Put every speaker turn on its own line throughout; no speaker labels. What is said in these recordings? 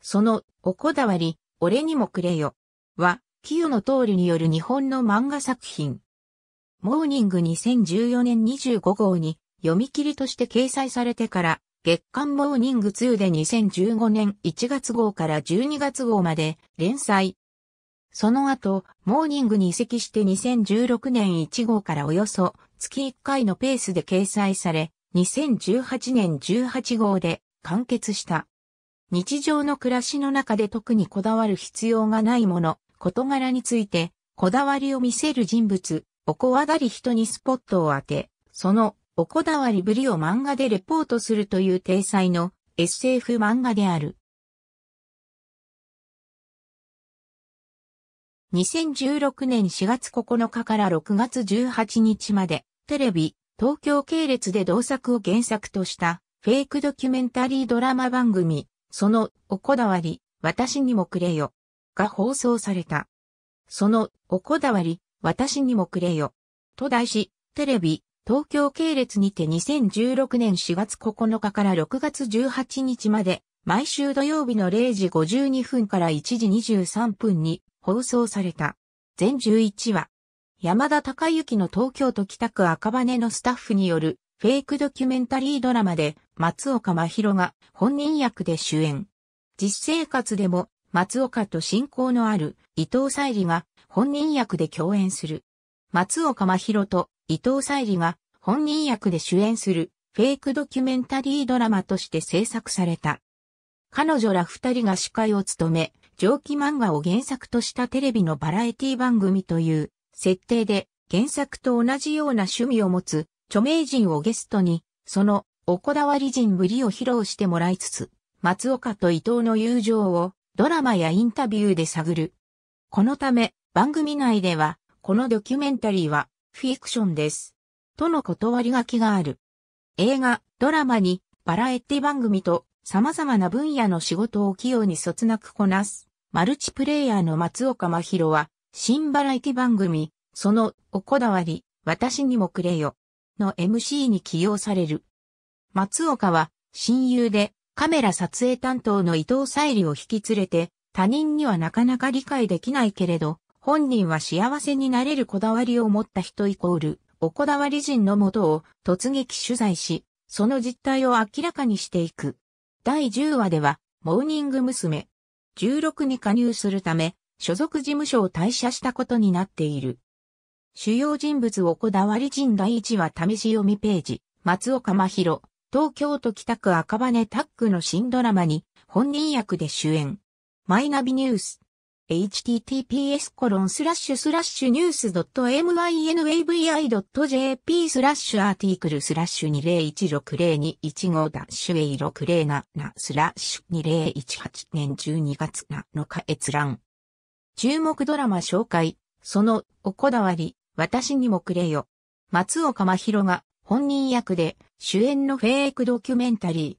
その、おこだわり、俺にもくれよ。は、清野通りによる日本の漫画作品。モーニング2014年25号に読み切りとして掲載されてから、月刊モーニング2で2015年1月号から12月号まで連載。その後、モーニングに移籍して2016年1号からおよそ月1回のペースで掲載され、2018年18号で完結した。日常の暮らしの中で特にこだわる必要がないもの、事柄について、こだわりを見せる人物、おこわだり人にスポットを当て、そのおこだわりぶりを漫画でレポートするという体裁の SF 漫画である。2016年4月9日から6月18日まで、テレビ、東京系列で同作を原作とした、フェイクドキュメンタリードラマ番組、その、おこだわり、私にもくれよ。が放送された。その、おこだわり、私にもくれよ。と題し、テレビ、東京系列にて2016年4月9日から6月18日まで、毎週土曜日の0時52分から1時23分に放送された。全11話。山田孝之の東京都北区赤羽のスタッフによるフェイクドキュメンタリードラマで松岡真宏が本人役で主演。実生活でも松岡と親交のある伊藤沙莉が本人役で共演する。松岡真宏と伊藤沙莉が本人役で主演するフェイクドキュメンタリードラマとして制作された。彼女ら二人が司会を務め、蒸気漫画を原作としたテレビのバラエティ番組という設定で原作と同じような趣味を持つ著名人をゲストに、そのおこだわり人ぶりを披露してもらいつつ、松岡と伊藤の友情をドラマやインタビューで探る。このため、番組内では、このドキュメンタリーはフィクションです。との断り書きがある。映画、ドラマに、バラエティ番組と様々な分野の仕事を器用にそつなくこなす、マルチプレイヤーの松岡真宏は、新バラエティ番組、その、おこだわり、私にもくれよ、の MC に起用される。松岡は親友でカメラ撮影担当の伊藤沙莉を引き連れて他人にはなかなか理解できないけれど本人は幸せになれるこだわりを持った人イコールおこだわり人のもとを突撃取材しその実態を明らかにしていく。第10話ではモーニング娘。16に加入するため所属事務所を退社したことになっている。主要人物おこだわり人第1話試し読みページ、松岡真宏、東京都北区赤羽タッグの新ドラマに本人役で主演。マイナビニュース。https コロンスラッシュスラッシュニュース .mynavi.jp スラッシュアーティクルスラッシュ20160215ダッシュイ60 7スラッシュ2018年12月7日閲覧。注目ドラマ紹介、そのおこだわり、私にもくれよ。松岡真宏が本人役で主演のフェイクドキュメンタリー。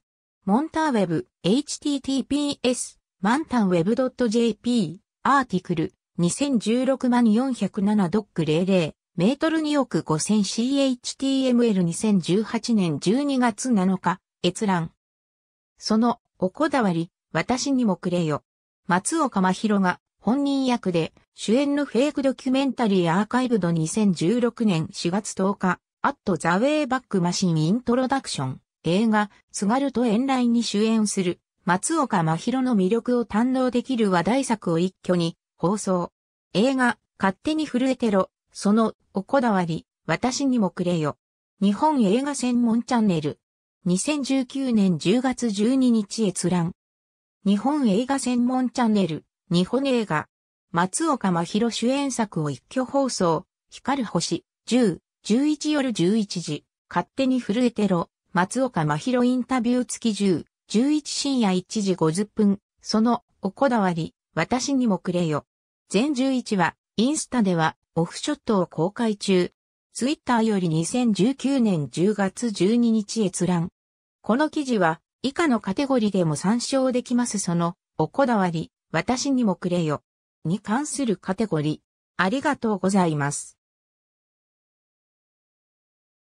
モンターウェブ、https、マンタンウェブ .jp、アーティクル、2016万407ドック00、メートル2億 5000CHTML2018 年12月7日、閲覧。その、おこだわり、私にもくれよ。松岡真宏が、本人役で、主演のフェイクドキュメンタリーアーカイブド2016年4月10日、アット・ザ・ウェイ・バック・マシン・イントロダクション、映画、津軽と遠来に主演する、松岡真宙の魅力を堪能できる話題作を一挙に放送。映画、勝手に震えてろ、その、おこだわり、私にもくれよ。日本映画専門チャンネル。2019年10月12日閲覧。日本映画専門チャンネル、日本映画。松岡真宙主演作を一挙放送、光る星、10。11夜11時、勝手に震えてろ、松岡真宏インタビュー付き10、11深夜1時50分、その、おこだわり、私にもくれよ。全11話、インスタでは、オフショットを公開中。ツイッターより2019年10月12日閲覧。この記事は、以下のカテゴリでも参照できますその、おこだわり、私にもくれよ。に関するカテゴリ。ありがとうございます。